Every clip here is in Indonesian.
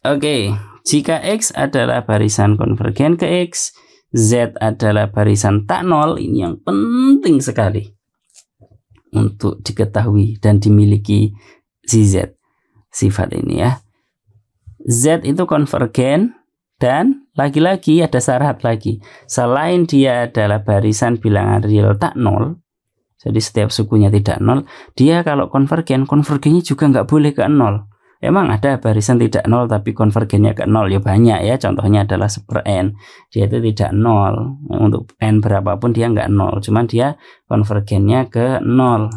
Oke, jika X adalah barisan konvergen ke X, Z adalah barisan tak nol, ini yang penting sekali untuk diketahui dan dimiliki si Z, sifat ini ya. Z itu konvergen dan lagi-lagi ada syarat lagi. Selain dia adalah barisan bilangan real tak nol, jadi setiap sukunya tidak nol, dia kalau konvergen, konvergennya juga nggak boleh ke nol. Emang ada barisan tidak nol tapi konvergennya ke nol ya banyak ya. Contohnya adalah super n. Dia itu tidak nol untuk n berapapun dia nggak nol. Cuman dia konvergennya ke nol.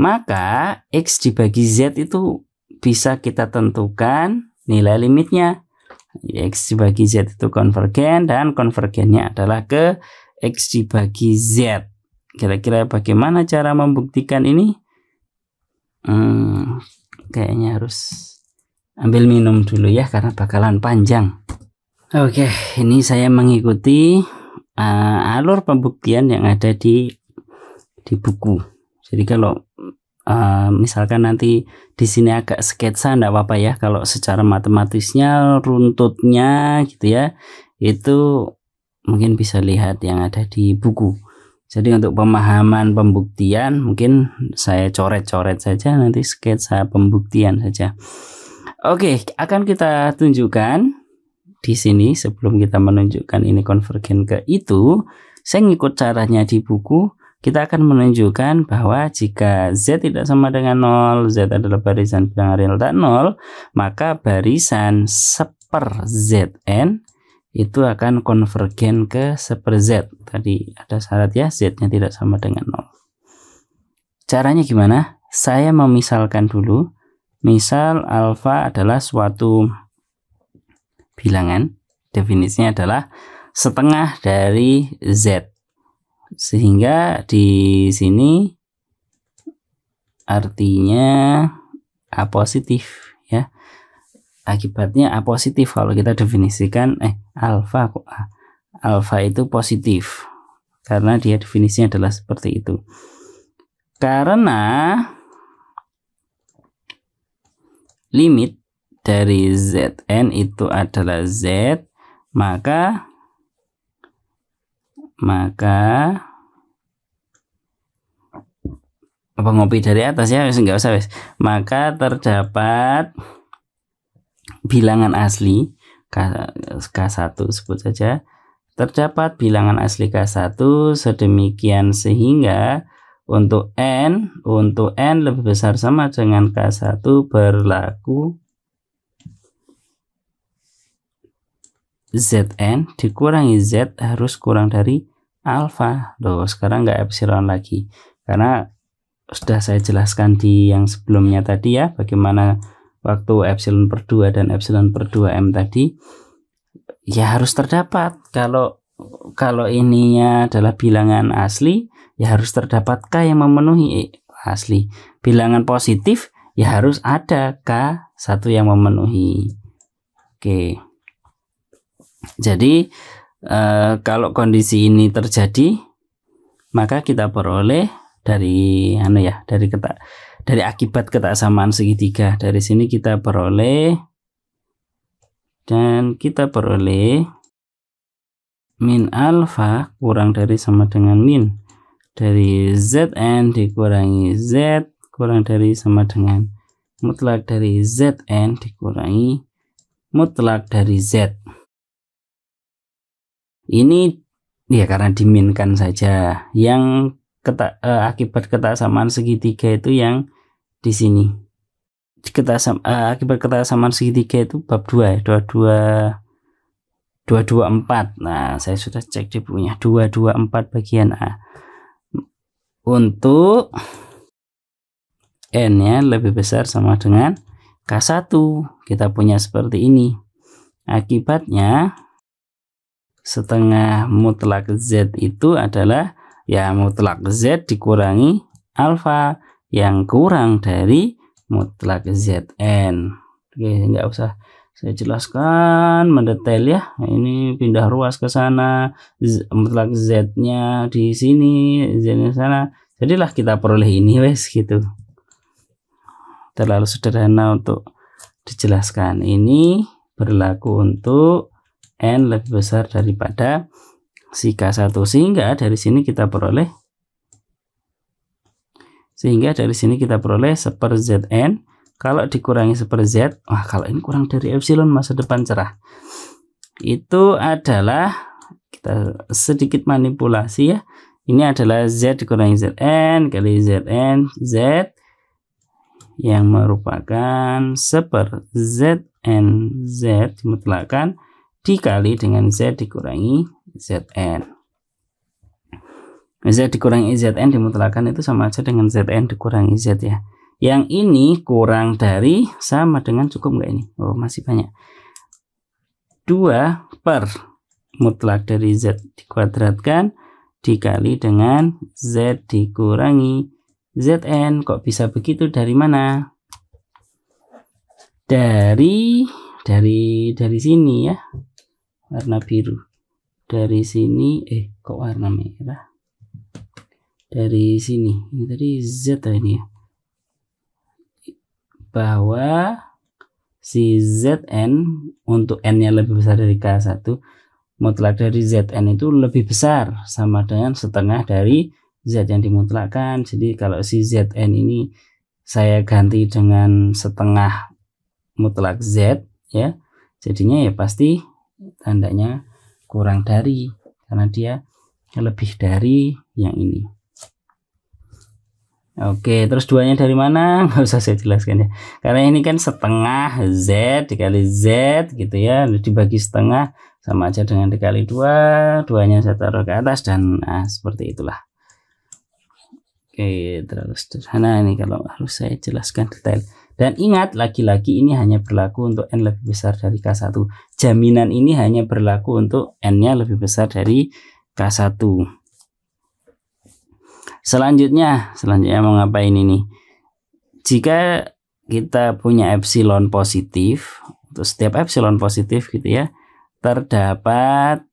Maka x dibagi z itu bisa kita tentukan nilai limitnya. X dibagi Z itu konvergen dan konvergennya adalah ke X dibagi Z. Kira-kira bagaimana cara membuktikan ini? Hmm, kayaknya harus ambil minum dulu ya karena bakalan panjang. Oke, ini saya mengikuti uh, alur pembuktian yang ada di di buku. Jadi kalau uh, misalkan nanti di sini agak sketsa enggak apa-apa ya kalau secara matematisnya runtutnya gitu ya. Itu mungkin bisa lihat yang ada di buku. Jadi untuk pemahaman pembuktian mungkin saya coret-coret saja nanti sketsa pembuktian saja. Oke, akan kita tunjukkan di sini sebelum kita menunjukkan ini konvergen ke itu, saya ngikut caranya di buku, kita akan menunjukkan bahwa jika Z tidak sama dengan 0, Z adalah barisan bilangan real tak 0, maka barisan seper Zn itu akan konvergen ke seper Z. Tadi ada syarat ya, Z-nya tidak sama dengan 0. Caranya gimana? Saya memisalkan dulu. Misal alfa adalah suatu bilangan. Definisinya adalah setengah dari Z. Sehingga di sini artinya A positif ya. Akibatnya A positif kalau kita definisikan eh alfa ah, alfa itu positif karena dia definisinya adalah seperti itu karena limit dari Zn itu adalah Z maka maka apa ngopi dari atas ya nggak usah wes maka terdapat bilangan asli K, K1 sebut saja terdapat bilangan asli K1 sedemikian sehingga untuk N untuk N lebih besar sama dengan K1 berlaku Zn dikurangi Z harus kurang dari alfa loh sekarang nggak epsilon lagi karena sudah saya jelaskan di yang sebelumnya tadi ya bagaimana waktu epsilon per 2 dan epsilon per 2M tadi ya harus terdapat kalau kalau ininya adalah bilangan asli ya harus terdapat K yang memenuhi eh, asli bilangan positif ya harus ada K satu yang memenuhi oke jadi eh, kalau kondisi ini terjadi maka kita peroleh dari anu ya dari ketak dari akibat ketaksamaan segitiga. Dari sini kita peroleh dan kita peroleh min alfa kurang dari sama dengan min dari zn dikurangi z kurang dari sama dengan mutlak dari zn dikurangi mutlak dari z. Ini ya karena diminkan saja. Yang ketak, eh, akibat ketaksamaan segitiga itu yang di sini kita sama, uh, eh, akibat ketasaman segitiga itu bab 2 ya 22 224 nah saya sudah cek di punya 224 bagian A untuk n nya lebih besar sama dengan K1 kita punya seperti ini akibatnya setengah mutlak Z itu adalah ya mutlak Z dikurangi alfa yang kurang dari mutlak ZN. Oke, nggak usah saya jelaskan mendetail ya. Ini pindah ruas ke sana, Z, mutlak Z-nya di sini, Z-nya sana. Jadilah kita peroleh ini wes gitu. Terlalu sederhana untuk dijelaskan. Ini berlaku untuk n lebih besar daripada sika 1 sehingga dari sini kita peroleh sehingga dari sini kita peroleh seper per Zn. Kalau dikurangi seper Z, wah kalau ini kurang dari epsilon masa depan cerah. Itu adalah, kita sedikit manipulasi ya. Ini adalah Z dikurangi Zn kali Zn, Z yang merupakan seper per Zn, Z dimutlakan dikali dengan Z dikurangi Zn. Z dikurangi Zn dimutlakan itu sama aja dengan Zn dikurangi Z ya. Yang ini kurang dari sama dengan cukup nggak ini? Oh, masih banyak. 2 per mutlak dari Z dikuadratkan dikali dengan Z dikurangi Zn. Kok bisa begitu? Dari mana? Dari dari dari sini ya. Warna biru. Dari sini eh kok warna merah? dari sini ini tadi z ya ini ya bahwa si zn untuk n-nya lebih besar dari k1 mutlak dari zn itu lebih besar sama dengan setengah dari z yang dimutlakkan jadi kalau si zn ini saya ganti dengan setengah mutlak z ya jadinya ya pasti tandanya kurang dari karena dia lebih dari yang ini Oke, terus duanya dari mana? Gak usah saya jelaskan ya. Karena ini kan setengah Z dikali Z gitu ya. Dibagi setengah sama aja dengan dikali dua. Duanya saya taruh ke atas dan nah, seperti itulah. Oke, terus. sederhana ini kalau harus saya jelaskan detail. Dan ingat, lagi-lagi ini hanya berlaku untuk N lebih besar dari K1. Jaminan ini hanya berlaku untuk N-nya lebih besar dari K1. Selanjutnya, selanjutnya mau ngapain ini? Jika kita punya epsilon positif, untuk setiap epsilon positif gitu ya, terdapat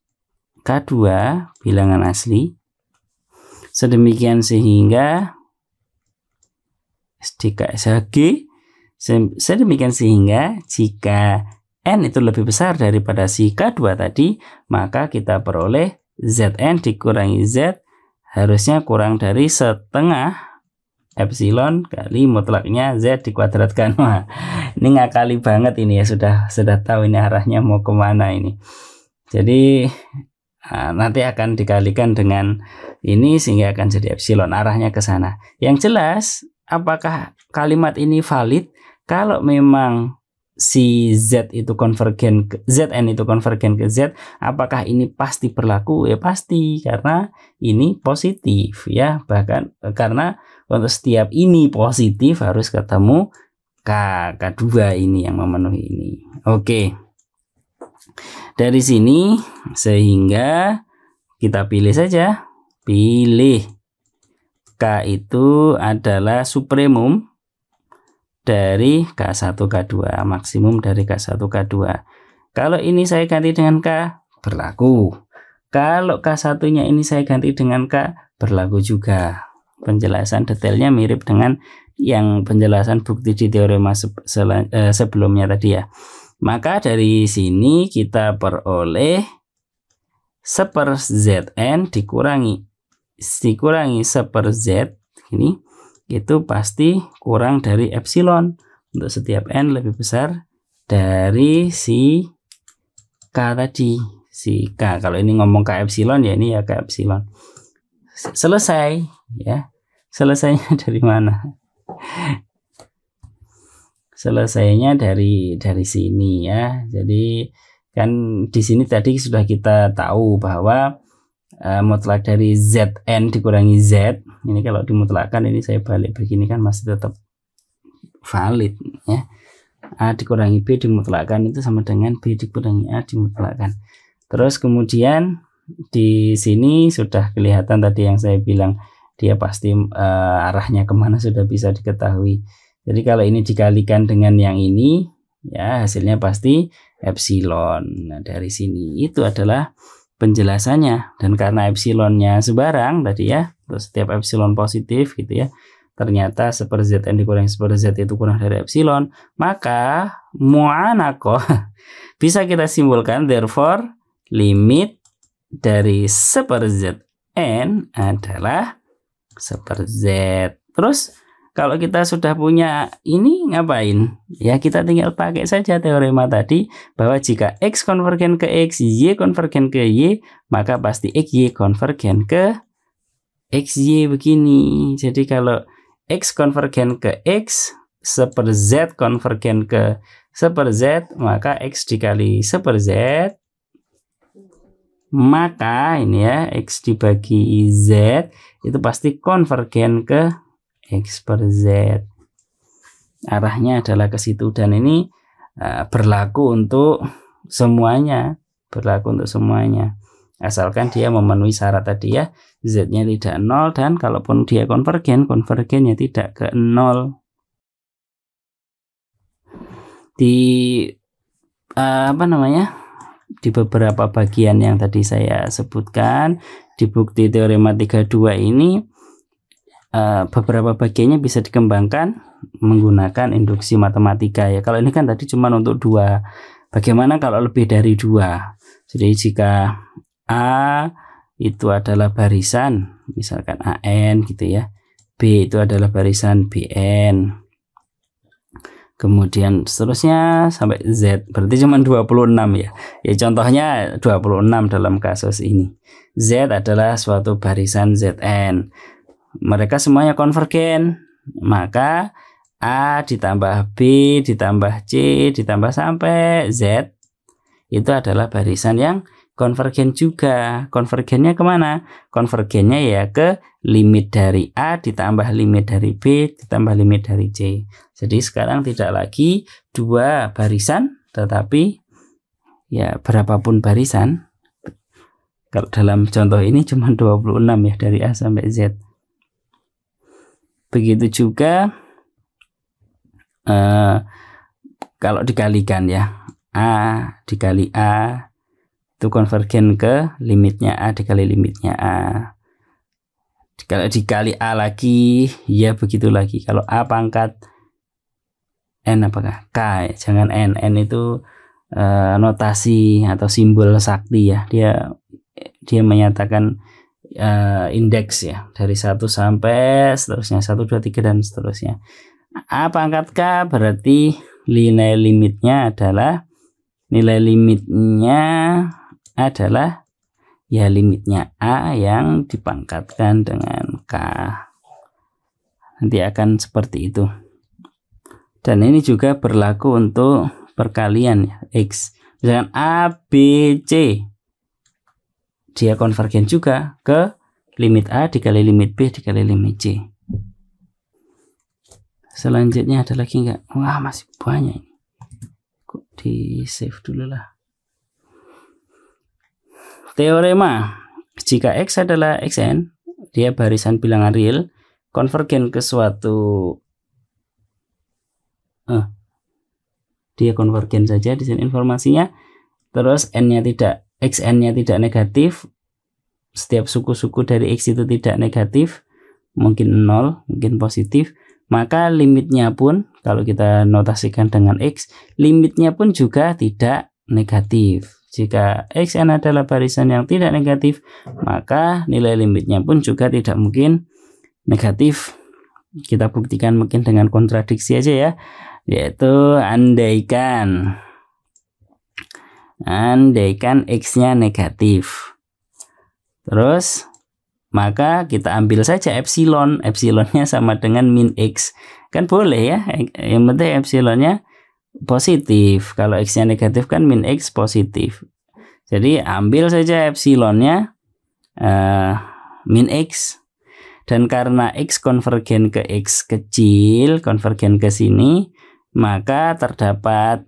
K2 bilangan asli. Sedemikian sehingga SDKSHG sedemikian sehingga jika N itu lebih besar daripada si K2 tadi, maka kita peroleh Zn dikurangi Z harusnya kurang dari setengah epsilon kali mutlaknya z dikuadratkan. Wah, ini ngakali banget ini ya sudah sudah tahu ini arahnya mau kemana ini. Jadi ah, nanti akan dikalikan dengan ini sehingga akan jadi epsilon arahnya ke sana. Yang jelas apakah kalimat ini valid kalau memang si Z itu konvergen ke ZN itu konvergen ke Z, apakah ini pasti berlaku? Ya pasti karena ini positif ya. Bahkan eh, karena untuk setiap ini positif harus ketemu K K2 ini yang memenuhi ini. Oke. Dari sini sehingga kita pilih saja, pilih K itu adalah supremum dari K1 K2, maksimum dari K1 K2. Kalau ini saya ganti dengan K berlaku. Kalau K1-nya ini saya ganti dengan K berlaku juga. Penjelasan detailnya mirip dengan yang penjelasan bukti di teorema eh, sebelumnya tadi ya. Maka dari sini kita peroleh seper Zn dikurangi dikurangi seper Z ini itu pasti kurang dari epsilon untuk setiap n lebih besar dari si k tadi si k kalau ini ngomong k epsilon ya ini ya k epsilon selesai ya selesainya dari mana selesainya dari dari sini ya jadi kan di sini tadi sudah kita tahu bahwa uh, mutlak dari zn dikurangi z ini kalau dimutlakkan ini saya balik begini kan masih tetap valid ya a dikurangi b dimutlakkan itu sama dengan b dikurangi a dimutlakkan terus kemudian di sini sudah kelihatan tadi yang saya bilang dia pasti uh, arahnya kemana sudah bisa diketahui jadi kalau ini dikalikan dengan yang ini ya hasilnya pasti epsilon nah dari sini itu adalah penjelasannya dan karena epsilonnya sebarang tadi ya untuk setiap epsilon positif gitu ya ternyata seper z n dikurangi seper z itu kurang dari epsilon maka mu'anako bisa kita simpulkan therefore limit dari seper z n adalah seper z terus kalau kita sudah punya ini ngapain? Ya kita tinggal pakai saja teorema tadi bahwa jika X konvergen ke X, Y konvergen ke Y, maka pasti x y konvergen ke x y begini. Jadi kalau X konvergen ke X, seper Z konvergen ke seper Z, maka X dikali seper Z, maka ini ya, X dibagi Z, itu pasti konvergen ke X per Z. Arahnya adalah ke situ dan ini uh, berlaku untuk semuanya, berlaku untuk semuanya. Asalkan dia memenuhi syarat tadi ya, Z-nya tidak nol dan kalaupun dia konvergen, konvergennya tidak ke nol. Di uh, apa namanya? di beberapa bagian yang tadi saya sebutkan di bukti teorema 32 ini Eh, beberapa bagiannya bisa dikembangkan menggunakan induksi matematika ya. Kalau ini kan tadi cuma untuk dua. Bagaimana kalau lebih dari dua? Jadi jika A itu adalah barisan, misalkan AN gitu ya. B itu adalah barisan BN kemudian seterusnya sampai Z berarti cuma 26 ya ya contohnya 26 dalam kasus ini Z adalah suatu barisan ZN mereka semuanya konvergen maka A ditambah B ditambah C ditambah sampai Z itu adalah barisan yang konvergen juga konvergennya kemana konvergennya ya ke limit dari A ditambah limit dari B ditambah limit dari C jadi sekarang tidak lagi dua barisan tetapi ya berapapun barisan kalau dalam contoh ini cuma 26 ya dari A sampai Z Begitu juga eh, kalau dikalikan ya A dikali A itu konvergen ke limitnya A dikali limitnya A kalau dikali A lagi ya begitu lagi kalau A pangkat N apakah K ya, jangan N N itu eh, notasi atau simbol sakti ya dia dia menyatakan uh, indeks ya dari 1 sampai seterusnya 1 2 3 dan seterusnya. A pangkat K berarti nilai limitnya adalah nilai limitnya adalah ya limitnya A yang dipangkatkan dengan K. Nanti akan seperti itu. Dan ini juga berlaku untuk perkalian ya, X. Misalkan A, B, C dia konvergen juga ke limit A dikali limit B dikali limit C. Selanjutnya ada lagi nggak? Wah masih banyak ini. Kok di save dulu lah. Teorema. Jika X adalah Xn, dia barisan bilangan real, konvergen ke suatu eh, dia konvergen saja di sini informasinya terus n-nya tidak xn-nya tidak negatif, setiap suku-suku dari x itu tidak negatif, mungkin 0, mungkin positif, maka limitnya pun kalau kita notasikan dengan x, limitnya pun juga tidak negatif. Jika xn adalah barisan yang tidak negatif, maka nilai limitnya pun juga tidak mungkin negatif. Kita buktikan mungkin dengan kontradiksi aja ya, yaitu andaikan andaikan X-nya negatif. Terus, maka kita ambil saja epsilon. Epsilonnya sama dengan min X. Kan boleh ya, yang penting epsilonnya positif. Kalau X-nya negatif kan min X positif. Jadi ambil saja epsilonnya uh, min X. Dan karena X konvergen ke X kecil, konvergen ke sini, maka terdapat,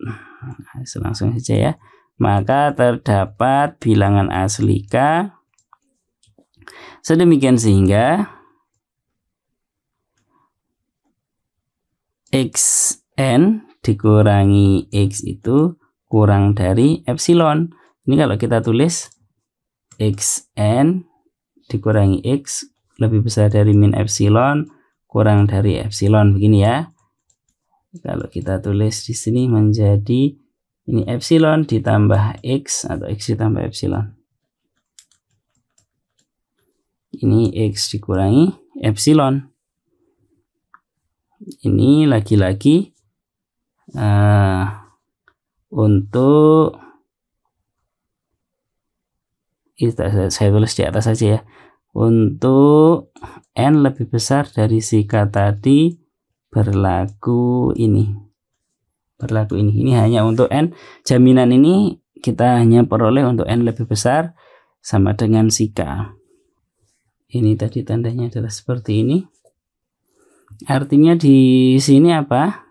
langsung saja ya, maka terdapat bilangan asli K sedemikian sehingga xn dikurangi x itu kurang dari epsilon. Ini kalau kita tulis xn dikurangi x lebih besar dari min epsilon kurang dari epsilon begini ya. Kalau kita tulis di sini menjadi ini epsilon ditambah x atau x ditambah epsilon ini x dikurangi epsilon ini lagi-lagi uh, untuk kita saya tulis di atas saja ya untuk n lebih besar dari sikat tadi berlaku ini berlaku ini. Ini hanya untuk N. Jaminan ini kita hanya peroleh untuk N lebih besar sama dengan sika. Ini tadi tandanya adalah seperti ini. Artinya di sini apa?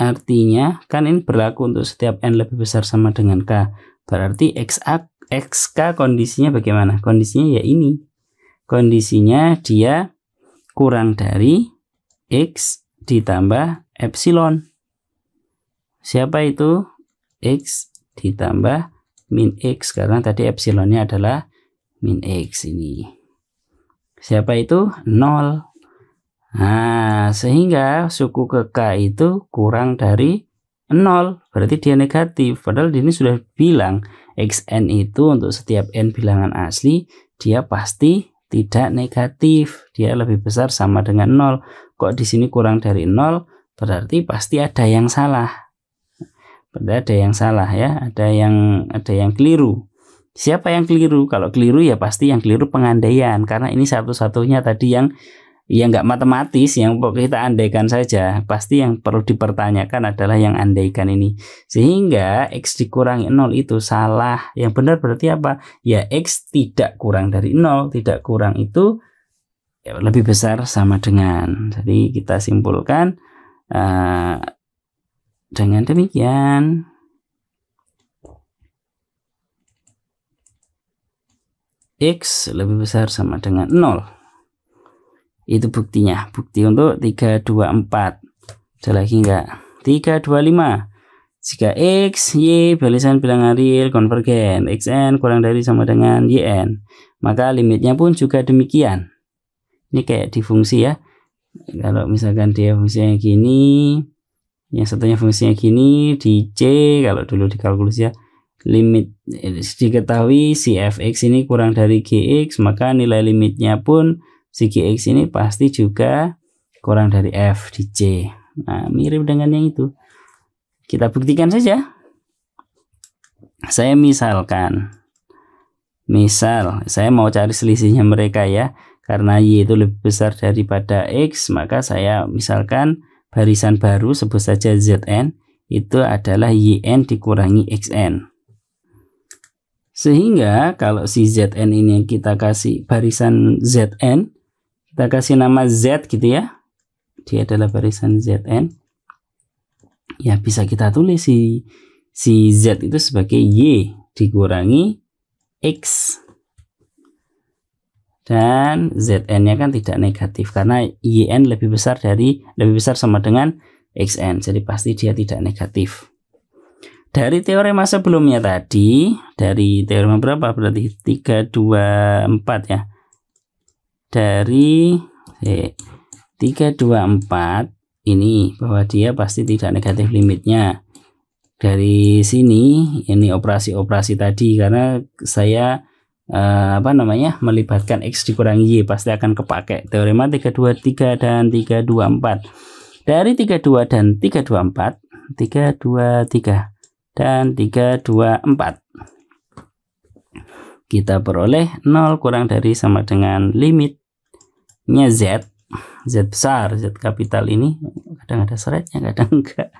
Artinya kan ini berlaku untuk setiap N lebih besar sama dengan K. Berarti x x k kondisinya bagaimana? Kondisinya ya ini. Kondisinya dia kurang dari X ditambah epsilon. Siapa itu? X ditambah min X. Karena tadi epsilonnya adalah min X ini. Siapa itu? 0. Nah, sehingga suku ke K itu kurang dari 0. Berarti dia negatif. Padahal di ini sudah bilang xn itu untuk setiap n bilangan asli, dia pasti tidak negatif. Dia lebih besar sama dengan 0. Kok di sini kurang dari 0? Berarti pasti ada yang salah. Berarti ada yang salah ya, ada yang ada yang keliru. Siapa yang keliru? Kalau keliru ya pasti yang keliru pengandaian karena ini satu-satunya tadi yang yang nggak matematis yang kita andaikan saja pasti yang perlu dipertanyakan adalah yang andaikan ini sehingga x dikurangi 0 itu salah yang benar berarti apa ya x tidak kurang dari 0 tidak kurang itu ya, lebih besar sama dengan jadi kita simpulkan eh, dengan demikian, X lebih besar sama dengan 0. Itu buktinya. Bukti untuk 324. Ada lagi enggak? 325. Jika X, Y, balisan bilangan real konvergen, Xn kurang dari sama dengan Yn, maka limitnya pun juga demikian. Ini kayak di fungsi ya. Kalau misalkan dia fungsinya gini, yang satunya fungsinya gini di C kalau dulu di kalkulus ya limit eh, diketahui si fx ini kurang dari gx maka nilai limitnya pun si gx ini pasti juga kurang dari f di C nah mirip dengan yang itu kita buktikan saja saya misalkan misal saya mau cari selisihnya mereka ya karena y itu lebih besar daripada x maka saya misalkan barisan baru sebut saja ZN itu adalah YN dikurangi XN. Sehingga kalau si ZN ini yang kita kasih barisan ZN, kita kasih nama Z gitu ya. Dia adalah barisan ZN. Ya bisa kita tulis si, si Z itu sebagai Y dikurangi X dan ZN-nya kan tidak negatif karena YN lebih besar dari lebih besar sama dengan XN. Jadi pasti dia tidak negatif. Dari teorema sebelumnya tadi, dari teorema berapa? Berarti 3 2 4 ya. Dari eh, 3 2 4 ini bahwa dia pasti tidak negatif limitnya. Dari sini ini operasi-operasi tadi karena saya uh, apa namanya melibatkan X dikurangi Y pasti akan kepake teorema 323 dan 324 dari 32 dan 324 323 dan 324 kita peroleh 0 kurang dari sama dengan limitnya Z Z besar Z kapital ini kadang ada seretnya kadang enggak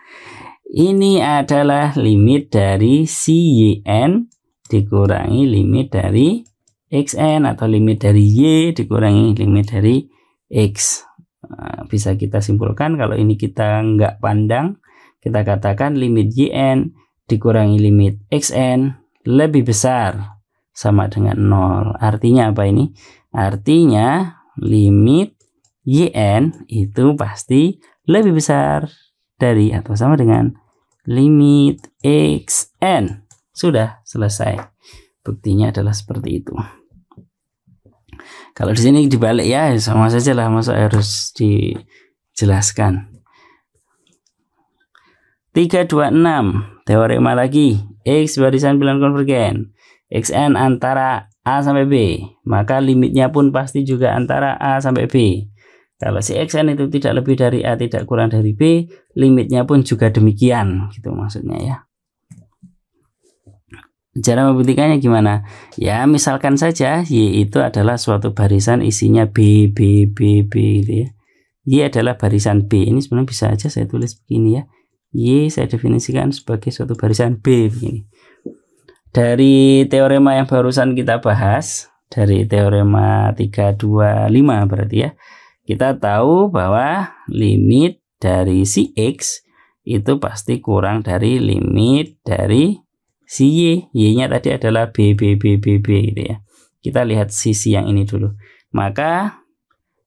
ini adalah limit dari CYN dikurangi limit dari xn atau limit dari y dikurangi limit dari x. Nah, bisa kita simpulkan kalau ini kita nggak pandang, kita katakan limit yn dikurangi limit xn lebih besar sama dengan 0. Artinya apa ini? Artinya limit yn itu pasti lebih besar dari atau sama dengan limit xn. Sudah selesai. Buktinya adalah seperti itu. Kalau di sini dibalik ya sama saja lah masa harus dijelaskan. 326 teorema lagi x barisan bilangan konvergen xn antara a sampai b maka limitnya pun pasti juga antara a sampai b kalau si xn itu tidak lebih dari a tidak kurang dari b limitnya pun juga demikian gitu maksudnya ya Cara membuktikannya gimana? Ya, misalkan saja Y itu adalah suatu barisan isinya B, B, B, B gitu ya. Y adalah barisan B. Ini sebenarnya bisa aja saya tulis begini ya. Y saya definisikan sebagai suatu barisan B begini. Dari teorema yang barusan kita bahas, dari teorema 325 berarti ya. Kita tahu bahwa limit dari si X itu pasti kurang dari limit dari si Y, Y-nya tadi adalah B, B, B, B, B gitu ya. Kita lihat sisi yang ini dulu. Maka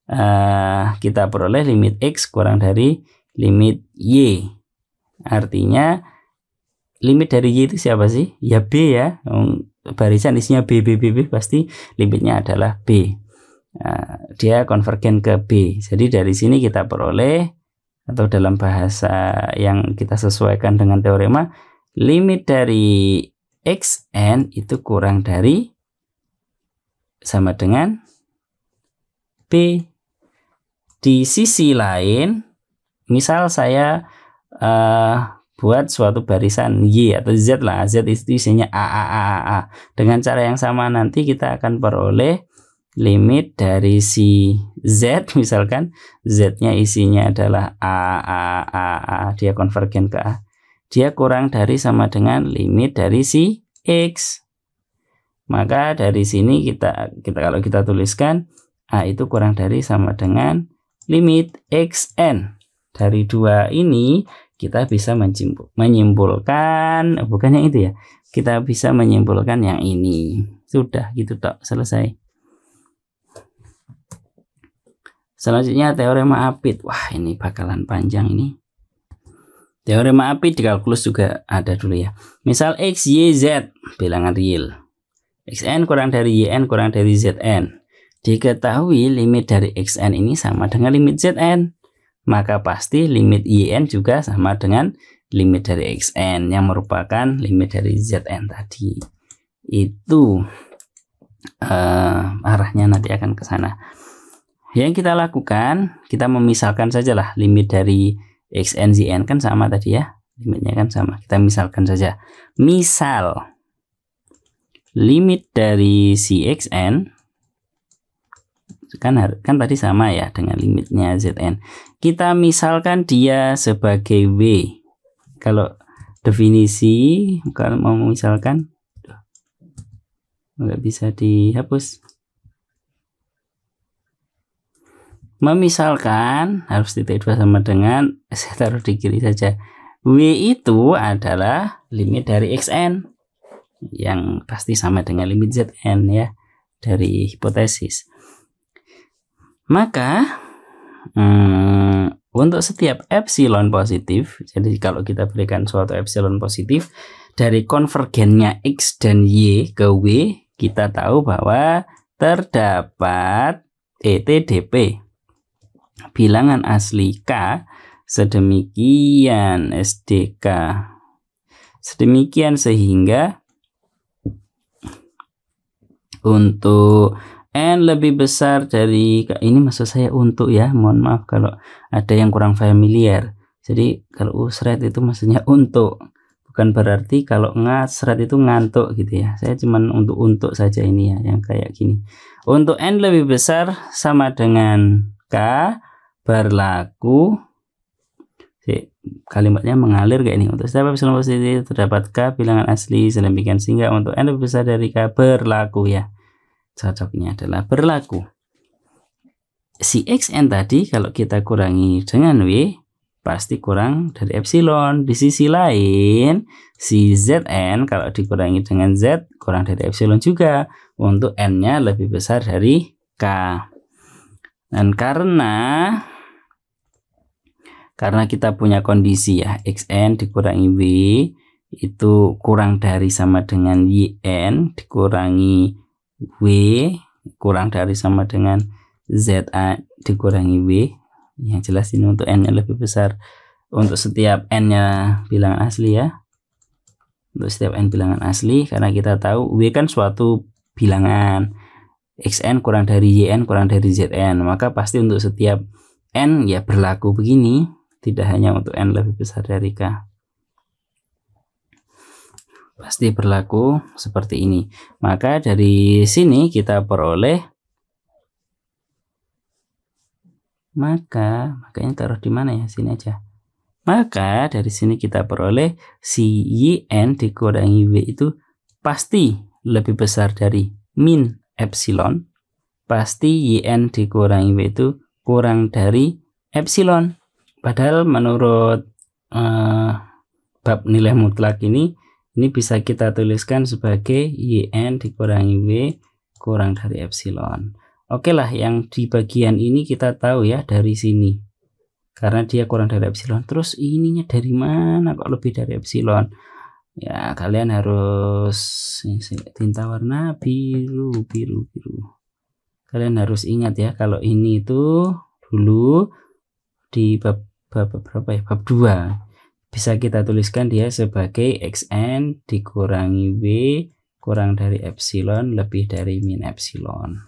uh, kita peroleh limit X kurang dari limit Y. Artinya limit dari Y itu siapa sih? Ya B ya. Barisan isinya B, B, B, B pasti limitnya adalah B. Uh, dia konvergen ke B. Jadi dari sini kita peroleh atau dalam bahasa yang kita sesuaikan dengan teorema limit dari xn itu kurang dari sama dengan b. Di sisi lain, misal saya uh, buat suatu barisan y atau z lah, z itu isinya a a a a. a. Dengan cara yang sama nanti kita akan peroleh limit dari si z misalkan z-nya isinya adalah a a a a dia konvergen ke a dia kurang dari sama dengan limit dari si X. Maka dari sini kita kita kalau kita tuliskan A itu kurang dari sama dengan limit xn dari dua ini kita bisa menyimpul, menyimpulkan oh, yang itu ya kita bisa menyimpulkan yang ini sudah gitu tok selesai selanjutnya teorema apit wah ini bakalan panjang ini Teorema api di kalkulus juga ada dulu ya. Misal X, Y, Z, bilangan real. Xn kurang dari Yn kurang dari Zn. Diketahui limit dari Xn ini sama dengan limit Zn. Maka pasti limit Yn juga sama dengan limit dari Xn yang merupakan limit dari Zn tadi. Itu uh, arahnya nanti akan ke sana. Yang kita lakukan, kita memisalkan sajalah limit dari xn zn kan sama tadi ya limitnya kan sama kita misalkan saja misal limit dari si xn kan kan tadi sama ya dengan limitnya zn kita misalkan dia sebagai w kalau definisi kalau mau misalkan nggak bisa dihapus Memisalkan harus titik dua sama dengan saya taruh di kiri saja. W itu adalah limit dari xn yang pasti sama dengan limit zn ya dari hipotesis. Maka hmm, untuk setiap epsilon positif, jadi kalau kita berikan suatu epsilon positif dari konvergennya x dan y ke w, kita tahu bahwa terdapat ETDP bilangan asli K sedemikian SDK sedemikian sehingga untuk n lebih besar dari ini maksud saya untuk ya mohon maaf kalau ada yang kurang familiar jadi kalau usret itu maksudnya untuk bukan berarti kalau ngasret itu ngantuk gitu ya saya cuman untuk untuk saja ini ya yang kayak gini untuk n lebih besar sama dengan maka berlaku si kalimatnya mengalir kayak ini untuk setiap epsilon positif terdapat k bilangan asli sedemikian sehingga untuk n lebih besar dari k berlaku ya cocoknya adalah berlaku si xn tadi kalau kita kurangi dengan w pasti kurang dari epsilon di sisi lain si zn kalau dikurangi dengan z kurang dari epsilon juga untuk n nya lebih besar dari k dan karena karena kita punya kondisi ya xn dikurangi w itu kurang dari sama dengan yn dikurangi w kurang dari sama dengan za dikurangi w yang jelas ini untuk n yang lebih besar untuk setiap n nya bilangan asli ya untuk setiap n bilangan asli karena kita tahu w kan suatu bilangan xn kurang dari yn kurang dari zn maka pasti untuk setiap n ya berlaku begini tidak hanya untuk n lebih besar dari k pasti berlaku seperti ini maka dari sini kita peroleh maka makanya taruh di mana ya sini aja maka dari sini kita peroleh si yn dikurangi w itu pasti lebih besar dari min epsilon, pasti YN dikurangi W itu kurang dari epsilon. Padahal menurut uh, bab nilai mutlak ini, ini bisa kita tuliskan sebagai YN dikurangi W kurang dari epsilon. Oke lah, yang di bagian ini kita tahu ya dari sini. Karena dia kurang dari epsilon. Terus ininya dari mana kok lebih dari epsilon? ya kalian harus tinta warna biru biru biru kalian harus ingat ya kalau ini itu dulu di bab, bab berapa ya bab 2 bisa kita tuliskan dia sebagai xn dikurangi w kurang dari epsilon lebih dari min epsilon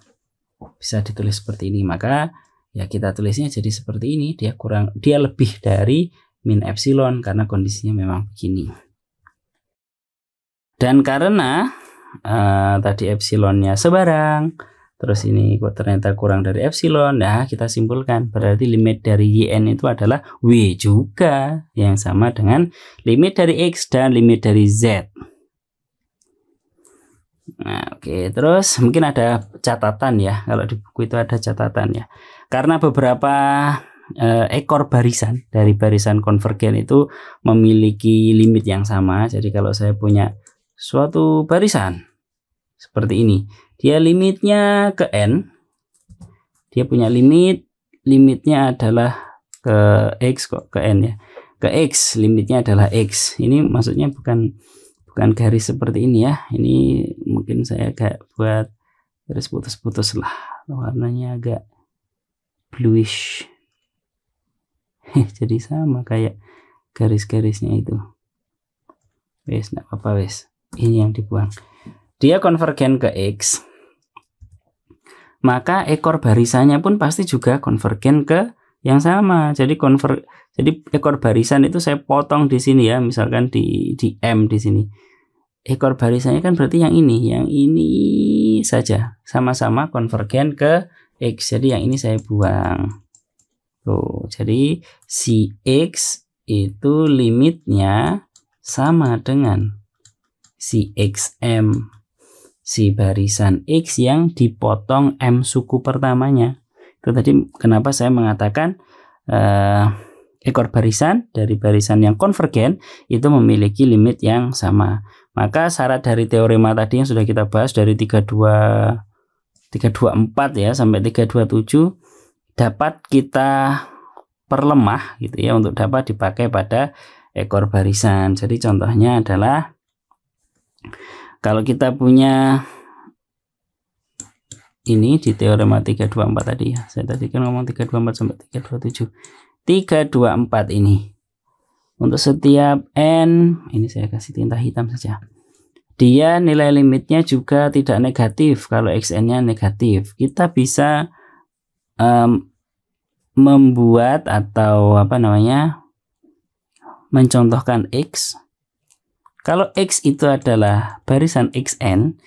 bisa ditulis seperti ini maka ya kita tulisnya jadi seperti ini dia kurang dia lebih dari min epsilon karena kondisinya memang begini dan karena uh, tadi epsilonnya sebarang, terus ini kok ternyata kurang dari epsilon, nah kita simpulkan berarti limit dari yn itu adalah w juga yang sama dengan limit dari x dan limit dari z. Nah, oke, okay. terus mungkin ada catatan ya. Kalau di buku itu ada catatan ya. Karena beberapa eh, ekor barisan dari barisan konvergen itu memiliki limit yang sama. Jadi kalau saya punya suatu barisan seperti ini. Dia limitnya ke n. Dia punya limit, limitnya adalah ke x kok ke n ya. Ke x, limitnya adalah x. Ini maksudnya bukan bukan garis seperti ini ya. Ini mungkin saya agak buat garis putus-putus lah. Warnanya agak bluish. Jadi sama kayak garis-garisnya itu. Wes, nggak apa-apa wes ini yang dibuang dia konvergen ke X maka ekor barisannya pun pasti juga konvergen ke yang sama jadi konver jadi ekor barisan itu saya potong di sini ya misalkan di di M di sini ekor barisannya kan berarti yang ini yang ini saja sama-sama konvergen ke X jadi yang ini saya buang tuh jadi si X itu limitnya sama dengan si XM si barisan X yang dipotong M suku pertamanya. Itu tadi kenapa saya mengatakan uh, ekor barisan dari barisan yang konvergen itu memiliki limit yang sama. Maka syarat dari teorema tadi yang sudah kita bahas dari 32 324 ya sampai 327 dapat kita perlemah gitu ya untuk dapat dipakai pada ekor barisan. Jadi contohnya adalah kalau kita punya ini di teorema 324 tadi ya. Saya tadi kan ngomong 324 sampai 327. 324 ini. Untuk setiap n, ini saya kasih tinta hitam saja. Dia nilai limitnya juga tidak negatif kalau xn-nya negatif. Kita bisa um, membuat atau apa namanya? mencontohkan x kalau X itu adalah barisan XN,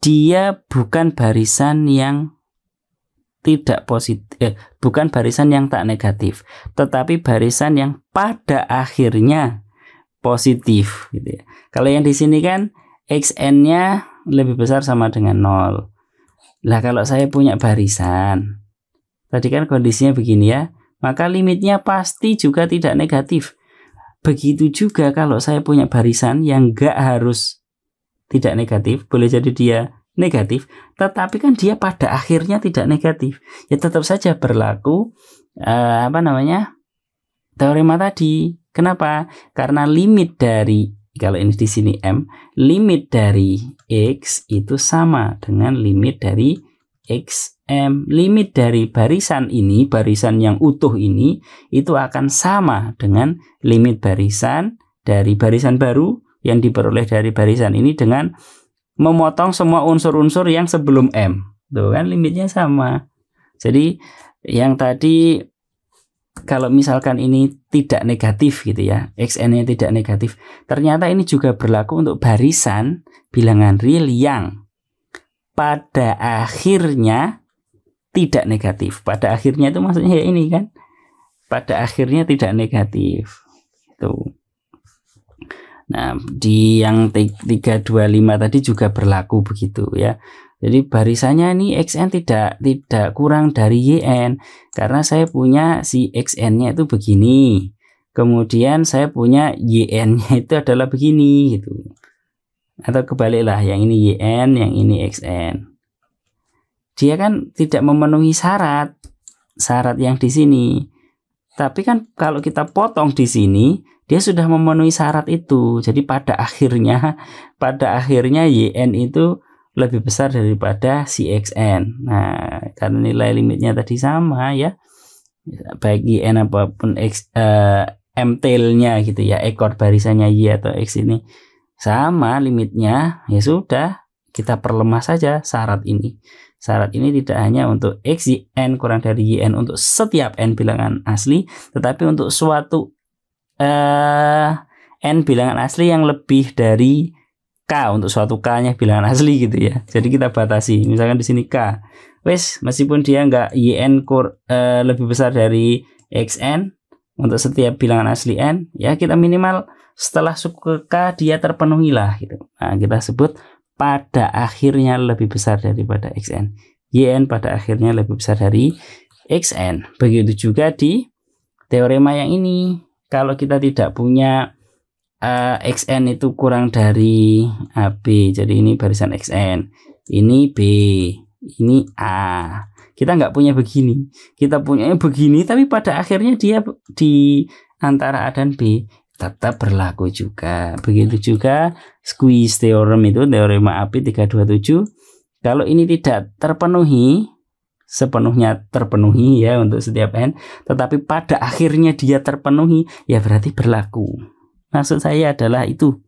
dia bukan barisan yang tidak positif, eh, bukan barisan yang tak negatif, tetapi barisan yang pada akhirnya positif. Gitu ya. Kalau yang di sini kan xn-nya lebih besar sama dengan nol. Lah kalau saya punya barisan, tadi kan kondisinya begini ya, maka limitnya pasti juga tidak negatif. Begitu juga kalau saya punya barisan yang gak harus tidak negatif, boleh jadi dia negatif, tetapi kan dia pada akhirnya tidak negatif. Ya tetap saja berlaku uh, apa namanya? teorema tadi. Kenapa? Karena limit dari kalau ini di sini m, limit dari x itu sama dengan limit dari XM limit dari barisan ini, barisan yang utuh ini itu akan sama dengan limit barisan dari barisan baru yang diperoleh dari barisan ini dengan memotong semua unsur-unsur yang sebelum M. Tuh kan limitnya sama. Jadi yang tadi kalau misalkan ini tidak negatif gitu ya, XN-nya tidak negatif, ternyata ini juga berlaku untuk barisan bilangan real yang pada akhirnya tidak negatif. Pada akhirnya itu maksudnya ya ini kan. Pada akhirnya tidak negatif. Itu. Nah, di yang 325 tadi juga berlaku begitu ya. Jadi barisannya ini XN tidak tidak kurang dari YN karena saya punya si XN-nya itu begini. Kemudian saya punya YN-nya itu adalah begini gitu atau kebaliklah yang ini YN yang ini XN dia kan tidak memenuhi syarat syarat yang di sini tapi kan kalau kita potong di sini dia sudah memenuhi syarat itu jadi pada akhirnya pada akhirnya YN itu lebih besar daripada CXN nah karena nilai limitnya tadi sama ya baik YN apapun X eh, mtl gitu ya ekor barisannya Y atau X ini sama limitnya ya sudah kita perlemah saja syarat ini syarat ini tidak hanya untuk x y, n kurang dari y n untuk setiap n bilangan asli tetapi untuk suatu eh, n bilangan asli yang lebih dari k untuk suatu k-nya bilangan asli gitu ya jadi kita batasi misalkan di sini k wes meskipun dia nggak n kur eh, lebih besar dari x n untuk setiap bilangan asli n ya kita minimal setelah suka dia terpenuhilah gitu. Nah, kita sebut pada akhirnya lebih besar daripada xn. yn pada akhirnya lebih besar dari xn. Begitu juga di teorema yang ini. Kalau kita tidak punya uh, eh, xn itu kurang dari ab. Jadi ini barisan xn. Ini b, ini a. Kita nggak punya begini. Kita punya begini tapi pada akhirnya dia di antara A dan B tetap berlaku juga. Begitu juga squeeze theorem itu teorema api 327. Kalau ini tidak terpenuhi sepenuhnya terpenuhi ya untuk setiap n, tetapi pada akhirnya dia terpenuhi ya berarti berlaku. Maksud saya adalah itu